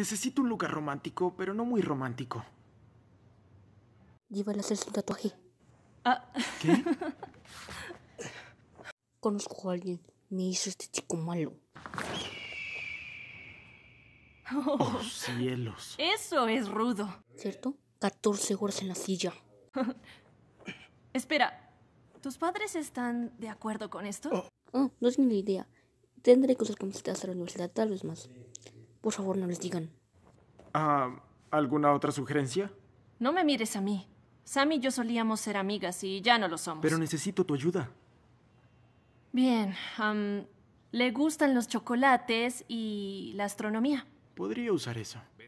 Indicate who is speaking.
Speaker 1: Necesito un lugar romántico, pero no muy romántico.
Speaker 2: Llévala a hacerse un tatuaje. Ah. ¿Qué? Conozco a alguien. Me hizo este chico malo. Oh, oh
Speaker 1: cielos.
Speaker 3: Eso es rudo. ¿Cierto?
Speaker 2: 14 horas en la silla.
Speaker 3: Espera, ¿tus padres están de acuerdo con esto?
Speaker 4: Oh, no es ni idea. Tendré cosas que vas en la universidad, tal vez más. Por favor, no les
Speaker 1: digan. Ah, ¿Alguna otra sugerencia?
Speaker 4: No me mires a mí. Sam
Speaker 3: y yo solíamos ser amigas y ya no lo somos.
Speaker 1: Pero necesito tu ayuda.
Speaker 3: Bien. le gustan los chocolates y la astronomía.
Speaker 1: Podría usar eso.